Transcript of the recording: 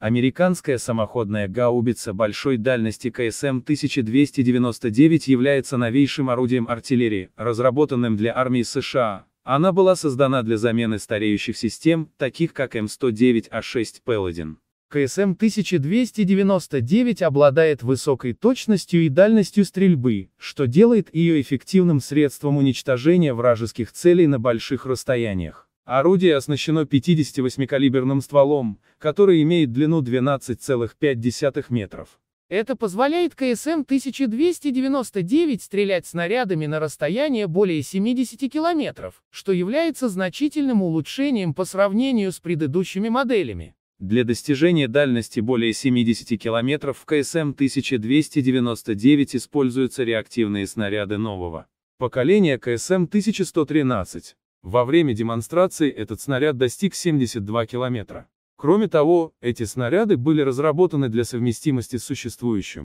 Американская самоходная гаубица большой дальности КСМ-1299 является новейшим орудием артиллерии, разработанным для армии США. Она была создана для замены стареющих систем, таких как М109А6 Paladin. КСМ-1299 обладает высокой точностью и дальностью стрельбы, что делает ее эффективным средством уничтожения вражеских целей на больших расстояниях. Орудие оснащено 58-калиберным стволом, который имеет длину 12,5 метров. Это позволяет КСМ-1299 стрелять снарядами на расстояние более 70 километров, что является значительным улучшением по сравнению с предыдущими моделями. Для достижения дальности более 70 километров в КСМ-1299 используются реактивные снаряды нового поколения КСМ-1113. Во время демонстрации этот снаряд достиг 72 километра. Кроме того, эти снаряды были разработаны для совместимости с существующим.